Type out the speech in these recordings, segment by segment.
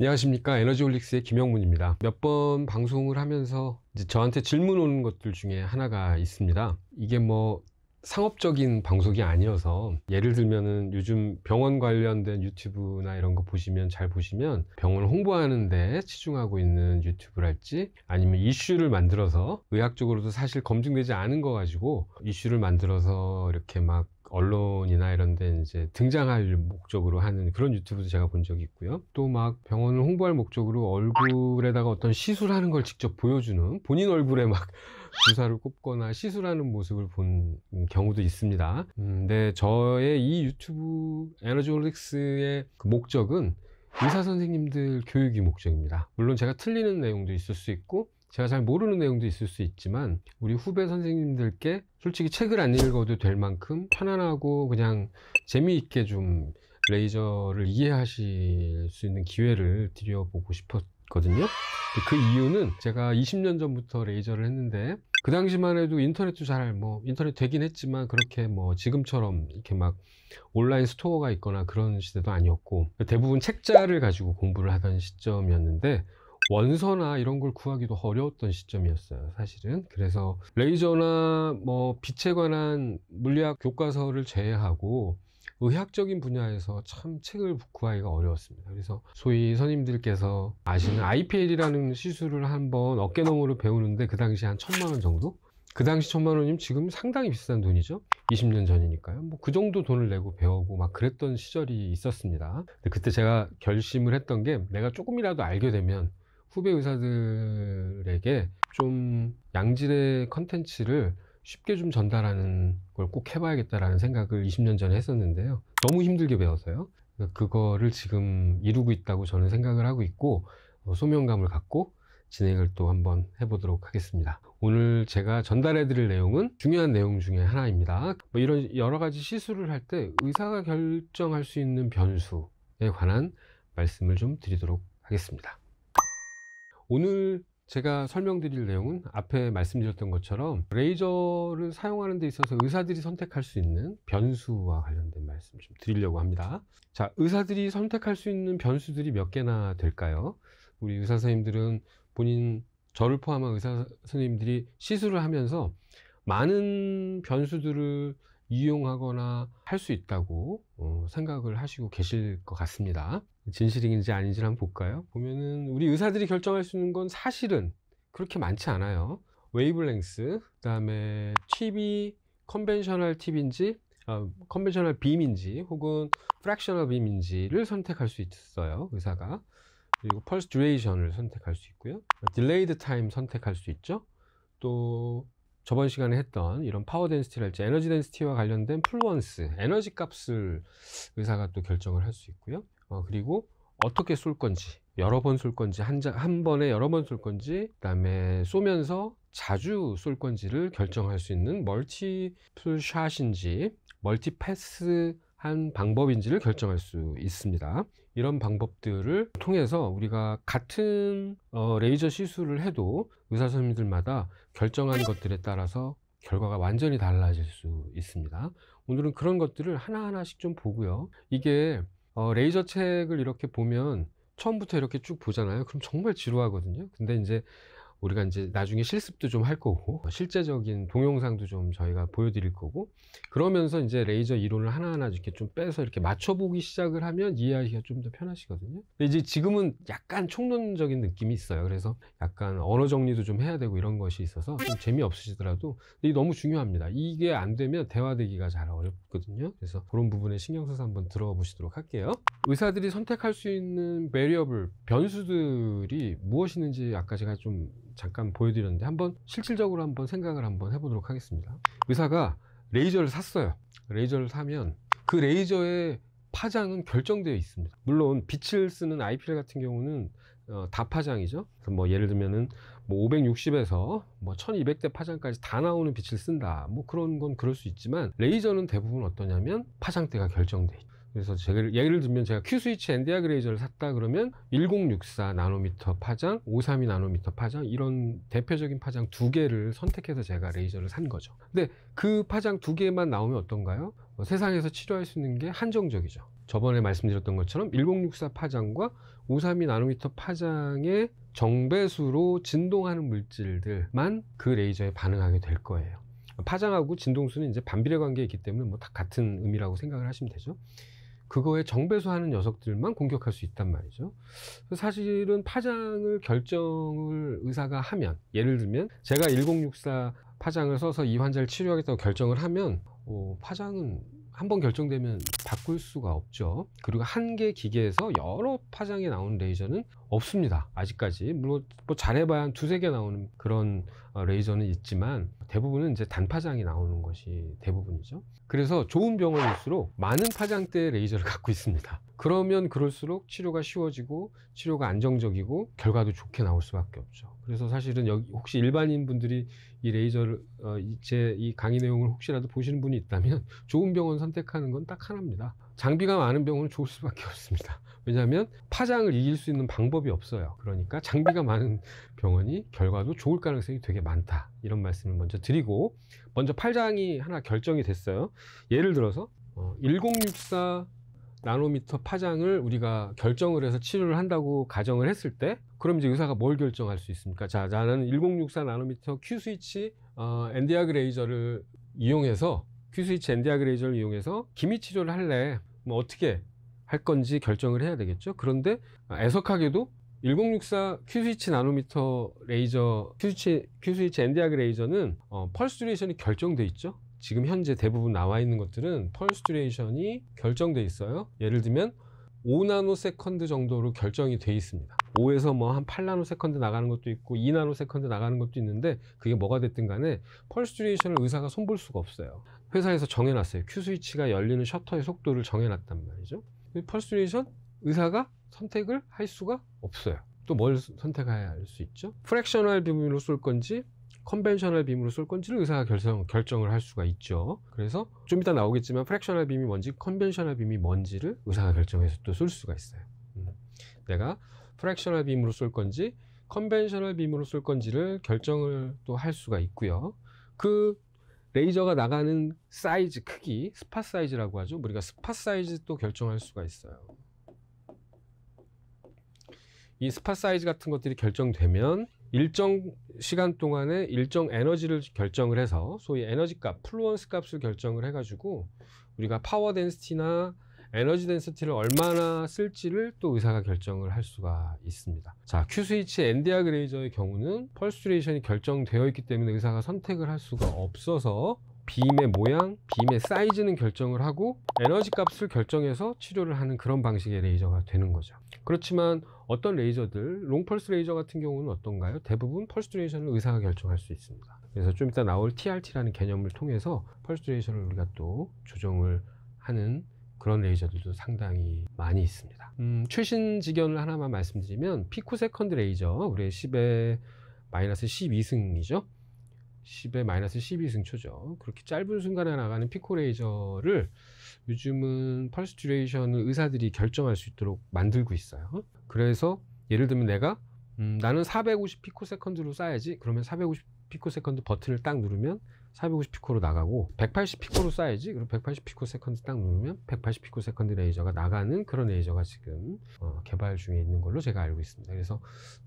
안녕하십니까 에너지홀릭스의 김영문입니다 몇 번 방송을 하면서 이제 저한테 질문 오는 것들 중에 하나가 있습니다 이게 뭐 상업적인 방송이 아니어서 예를 들면은 요즘 병원 관련된 유튜브나 이런 거 보시면 잘 보시면 병원 홍보하는데 치중하고 있는 유튜브랄지 아니면 이슈를 만들어서 의학적으로도 사실 검증되지 않은 거 가지고 이슈를 만들어서 이렇게 막 언론이나 이런데 이제 등장할 목적으로 하는 그런 유튜브도 제가 본 적이 있고요. 또 막 병원을 홍보할 목적으로 얼굴에다가 어떤 시술하는 걸 직접 보여주는 본인 얼굴에 막 주사를 꼽거나 시술하는 모습을 본 경우도 있습니다. 음, 근데 저의 이 유튜브 에너지홀릭스의 그 목적은 의사 선생님들 교육이 목적입니다. 물론 제가 틀리는 내용도 있을 수 있고 제가 잘 모르는 내용도 있을 수 있지만 우리 후배 선생님들께 솔직히 책을 안 읽어도 될 만큼 편안하고 그냥 재미있게 좀 레이저를 이해하실 수 있는 기회를 드려보고 싶었거든요. 그 이유는 제가 20년 전부터 레이저를 했는데 그 당시만 해도 인터넷도 잘 뭐 인터넷 되긴 했지만 그렇게 뭐 지금처럼 이렇게 막 온라인 스토어가 있거나 그런 시대도 아니었고 대부분 책자를 가지고 공부를 하던 시점이었는데 원서나 이런 걸 구하기도 어려웠던 시점이었어요 사실은 그래서 레이저나 뭐 빛에 관한 물리학 교과서를 제외하고 의학적인 분야에서 참 책을 구하기가 어려웠습니다 그래서 소위 선임들께서 아시는 IPL이라는 시술을 한번 어깨너머로 배우는데 그 당시 한 천만 원 정도? 그 당시 천만 원이면 지금 상당히 비싼 돈이죠 20년 전이니까요 뭐 그 정도 돈을 내고 배우고 막 그랬던 시절이 있었습니다 근데 그때 제가 결심을 했던 게 내가 조금이라도 알게 되면 후배 의사들에게 좀 양질의 컨텐츠를 쉽게 좀 전달하는 걸 꼭 해봐야겠다라는 생각을 20년 전에 했었는데요. 너무 힘들게 배워서요. 그러니까 그거를 지금 이루고 있다고 저는 생각을 하고 있고 어, 소명감을 갖고 진행을 또 한번 해보도록 하겠습니다. 오늘 제가 전달해 드릴 내용은 중요한 내용 중에 하나입니다. 뭐 이런 여러 가지 시술을 할 때 의사가 결정할 수 있는 변수에 관한 말씀을 좀 드리도록 하겠습니다. 오늘 제가 설명드릴 내용은 앞에 말씀드렸던 것처럼 레이저를 사용하는 데 있어서 의사들이 선택할 수 있는 변수와 관련된 말씀 좀 드리려고 합니다 자 의사들이 선택할 수 있는 변수들이 몇 개나 될까요 우리 의사 선생님들은 본인 저를 포함한 의사 선생님들이 시술을 하면서 많은 변수들을 이용하거나 할 수 있다고 어, 생각을 하시고 계실 것 같습니다 진실인지 아닌지 한번 볼까요? 보면은 우리 의사들이 결정할 수 있는 건 사실은 그렇게 많지 않아요. 웨이블랭스, 그다음에 TV 컨벤셔널 TV인지 컨벤셔널 빔인지 혹은 프랙셔널 빔인지를 선택할 수 있어요. 의사가. 그리고 펄스 듀레이션을 선택할 수 있고요. 딜레이드 타임 선택할 수 있죠. 또 저번 시간에 했던 이런 파워 덴시티랄지 에너지 덴시티와 관련된 플루언스, 에너지 값을 의사가 또 결정을 할 수 있고요. 어, 그리고 어떻게 쏠 건지 여러 번 쏠 건지 한, 자, 한 번에 여러 번 쏠 건지 그다음에 쏘면서 자주 쏠 건지를 결정할 수 있는 멀티플 샷인지 멀티패스 한 방법인지를 결정할 수 있습니다 이런 방법들을 통해서 우리가 같은 어, 레이저 시술을 해도 의사 선생님들마다 결정한 것들에 따라서 결과가 완전히 달라질 수 있습니다 오늘은 그런 것들을 하나하나씩 좀 보고요 이게 어, 레이저 책을 이렇게 보면 처음부터 이렇게 쭉 보잖아요. 그럼 정말 지루하거든요. 근데 이제 우리가 이제 나중에 실습도 좀 할 거고 어, 실제적인 동영상도 좀 저희가 보여드릴 거고 그러면서 이제 레이저 이론을 하나하나 이렇게 좀 빼서 이렇게 맞춰보기 시작을 하면 이해하기가 좀 더 편하시거든요. 근데 이제 지금은 약간 총론적인 느낌이 있어요. 그래서 약간 언어 정리도 좀 해야 되고 이런 것이 있어서 좀 재미없으시더라도 이 너무 중요합니다. 이게 안 되면 대화되기가 잘 어렵거든요. 그래서 그런 부분에 신경 써서 한번 들어보시도록 할게요. 의사들이 선택할 수 있는 베리어블 변수들이 무엇이 있는지 아까 제가 좀 잠깐 보여드렸는데 한번 실질적으로 한번 생각을 한번 해보도록 하겠습니다 의사가 레이저를 샀어요 레이저를 사면 그 레이저의 파장은 결정되어 있습니다 물론 빛을 쓰는 IPL 같은 경우는 어, 다 파장이죠 뭐 예를 들면은 뭐 560에서 뭐 1200대 파장까지 다 나오는 빛을 쓴다 뭐 그런 건 그럴 수 있지만 레이저는 대부분 어떠냐면 파장대가 결정돼 있죠 그래서 제를, 예를 들면 제가 Q스위치 엔디아 그레이저를 샀다 그러면 1064 나노미터 파장, 532 나노미터 파장 이런 대표적인 파장 두 개를 선택해서 제가 레이저를 산 거죠. 근데 그 파장 두 개만 나오면 어떤가요? 뭐 세상에서 치료할 수 있는 게 한정적이죠. 저번에 말씀드렸던 것처럼 1064 파장과 532 나노미터 파장의 정배수로 진동하는 물질들만 그 레이저에 반응하게 될 거예요. 파장하고 진동수는 이제 반비례 관계에 있기 때문에 뭐 다 같은 의미라고 생각을 하시면 되죠. 그거에 정배수하는 녀석들만 공격할 수 있단 말이죠. 사실은 파장을 결정을 의사가 하면 예를 들면 제가 1064 파장을 써서 이 환자를 치료하겠다고 결정을 하면 어, 파장은 한 번 결정되면 바꿀 수가 없죠. 그리고 한 개 기계에서 여러 파장이 나오는 레이저는 없습니다. 아직까지 물론 뭐 잘해봐야 한 두세 개 나오는 그런 어, 레이저는 있지만 대부분은 이제 단파장이 나오는 것이 대부분이죠. 그래서 좋은 병원일수록 많은 파장대의 레이저를 갖고 있습니다. 그러면 그럴수록 치료가 쉬워지고 치료가 안정적이고 결과도 좋게 나올 수밖에 없죠. 그래서 사실은 여기 혹시 일반인 분들이 이 레이저를 어, 제이 강의 내용을 혹시라도 보시는 분이 있다면 좋은 병원 선택하는 건 딱 하나입니다. 장비가 많은 병원은 좋을 수밖에 없습니다. 왜냐하면 파장을 이길 수 있는 방법이 없어요. 그러니까 장비가 많은 병원이 결과도 좋을 가능성이 되게 많다. 이런 말씀을 먼저 드리고 먼저 팔장이 하나 결정이 됐어요. 예를 들어서 1064 어, 나노미터 파장을 우리가 결정을 해서 치료를 한다고 가정을 했을 때 그럼 이제 의사가 뭘 결정할 수 있습니까? 자, 나는 1064 나노미터 Q 스위치 어, 엔디아그 레이저를 이용해서 큐스위치 엔디아그레이저를 이용해서 기미 치료를 할래 뭐 어떻게 할 건지 결정을 해야 되겠죠 그런데 애석하게도 1064 큐스위치 나노미터 레이저 큐스위치, 큐스위치 엔디아그 레이저는 어, 펄스 듀레이션이 결정돼 있죠 지금 현재 대부분 나와 있는 것들은 펄스 듀레이션이 결정돼 있어요 예를 들면 5나노 세컨드 정도로 결정이 돼 있습니다 5에서 뭐 한 8나노세컨드 나가는 것도 있고 2나노세컨드 나가는 것도 있는데 그게 뭐가 됐든 간에 펄스 듀레이션을 의사가 손볼 수가 없어요 회사에서 정해놨어요 Q 스위치가 열리는 셔터의 속도를 정해놨단 말이죠 펄스 듀레이션 의사가 선택을 할 수가 없어요 또 뭘 선택해야 할 수 있죠 프랙셔널 비밀로쏠 건지 컨벤셔널 빔으로 쏠 건지를 의사가 결정, 결정을 할 수가 있죠 그래서 좀 이따 나오겠지만 프랙셔널 빔이 뭔지 컨벤셔널 빔이 뭔지를 의사가 결정해서 또 쏠 수가 있어요 음. 내가 프랙셔널 빔으로 쏠 건지 컨벤셔널 빔으로 쏠 건지를 결정을 또 할 수가 있고요. 그 레이저가 나가는 사이즈 크기, 스팟 사이즈라고 하죠. 우리가 스팟 사이즈도 결정할 수가 있어요. 이 스팟 사이즈 같은 것들이 결정되면 일정 시간 동안에 일정 에너지를 결정을 해서 소위 에너지 값, 플루언스 값을 결정을 해가지고 우리가 파워 덴스티나 에너지 덴서티를 얼마나 쓸지를 또 의사가 결정을 할 수가 있습니다. 자, q 스위치 엔디아 그레이저의 경우는 펄스레이션이 결정되어 있기 때문에 의사가 선택을 할 수가 없어서 빔의 모양, 빔의 사이즈는 결정을 하고 에너지 값을 결정해서 치료를 하는 그런 방식의 레이저가 되는 거죠. 그렇지만 어떤 레이저들, 롱펄스 레이저 같은 경우는 어떤가요? 대부분 펄스 듀레이션을 의사가 결정할 수 있습니다. 그래서 좀 이따 나올 TRT라는 개념을 통해서 펄스 듀레이션을 우리가 또 조정을 하는 그런 레이저들도 상당히 많이 있습니다. 음, 최신 직연을 하나만 말씀드리면 피코 세컨드 레이저 우리 10에 마이너스 12승이죠. 10에 마이너스 12승 초죠. 그렇게 짧은 순간에 나가는 피코 레이저를 요즘은 펄스 듀레이션을 의사들이 결정할 수 있도록 만들고 있어요. 그래서 예를 들면 내가 음, 나는 450 피코 세컨드로 쏴야지. 그러면 450 피코 세컨드 버튼을 딱 누르면 450 피코로 나가고 180 피코로 쏴야지 그리고180 피코 세컨드 딱 누르면 180 피코 세컨드 레이저가 나가는 그런 레이저가 지금 어, 개발 중에 있는 걸로 제가 알고 있습니다 그래서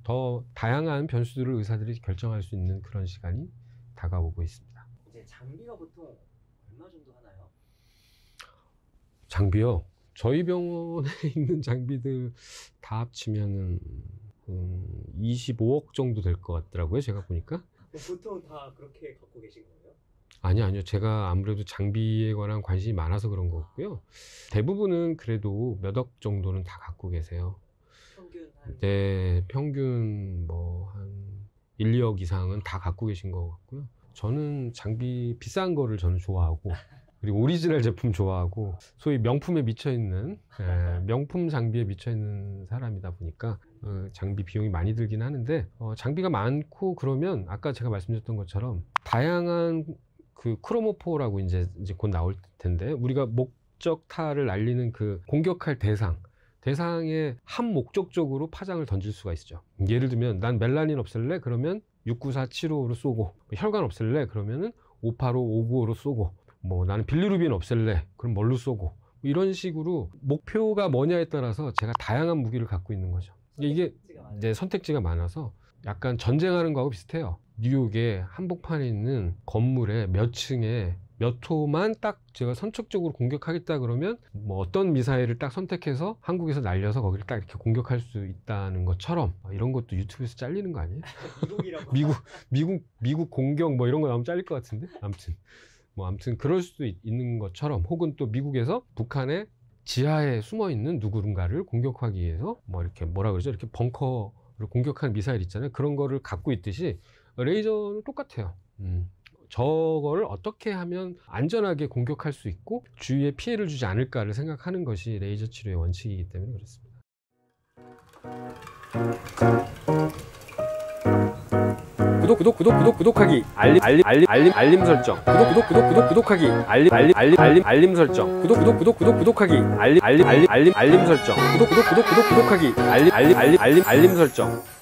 더 다양한 변수들을 의사들이 결정할 수 있는 그런 시간이 다가오고 있습니다 이제 장비가 보통 얼마 정도 하나요? 장비요? 저희 병원에 있는 장비들 다 합치면은 음, 25억 정도 될 것 같더라고요 제가 보니까 보통 다 그렇게 갖고 계신 거예요? 아니요, 아니요. 제가 아무래도 장비에 관한 관심이 많아서 그런 아. 거고요. 대부분은 그래도 몇 억 정도는 다 갖고 계세요. 평균 한 네, 평균 뭐 한 1, 2억 이상은 다 갖고 계신 것 같고요. 저는 장비 비싼 거를 저는 좋아하고 그리고 오리지널 제품 좋아하고 소위 명품에 미쳐 있는 예, 명품 장비에 미쳐 있는 사람이다 보니까 어, 장비 비용이 많이 들긴 하는데 어, 장비가 많고 그러면 아까 제가 말씀드렸던 것처럼 다양한 그 크로모포라고 이제 이제 곧 나올 텐데 우리가 목적타를 알리는 그 공격할 대상 대상의한 목적적으로 파장을 던질 수가 있죠. 예를 들면 난 멜라닌 없을래 그러면 69475로 쏘고 혈관 없을래 그러면은 585, 595로 쏘고 뭐 나는 빌리루빈 없을래 그럼 뭘로 쏘고 이런 식으로 목표가 뭐냐에 따라서 제가 다양한 무기를 갖고 있는 거죠. 이게 이제 네, 선택지가 많아서 약간 전쟁하는 거하고 비슷해요. 뉴욕의 한복판에 있는 건물의 몇 층에 몇 호만 딱 제가 선척적으로 공격하겠다 그러면 뭐 어떤 미사일을 딱 선택해서 한국에서 날려서 거기를 딱 이렇게 공격할 수 있다는 것처럼 뭐 이런 것도 유튜브에서 잘리는 거 아니에요? 미국 미국 미국 공격 뭐 이런 거 나오면 잘릴 것 같은데 아무튼 뭐 아무튼 그럴 수도 있, 는 것처럼 혹은 또 미국에서 북한의 지하에 숨어 있는 누구른가를 공격하기 위해서 뭐 이렇게 뭐라 그러죠 이렇게 벙커 그리고 공격하는 미사일 있잖아요. 그런 거를 갖고 있듯이 레이저는 똑같아요. 음. 저거를 어떻게 하면 안전하게 공격할 수 있고 주위에 피해를 주지 않을까를 생각하는 것이 레이저 치료의 원칙이기 때문에 그렇습니다. 구독 구독 구독 구독 구독하기 알림 알림 알림 알림 알림 설정 구독 구독 구독 구독 구독하기 알림 알림 알림 알림 알림 설정 구독 구독 구독 구독 구독하기 알림 알림 알림 알림 알림 설정 구독 구독 구독 구독 구독하기 알림 알림 알림 알림 알림 설정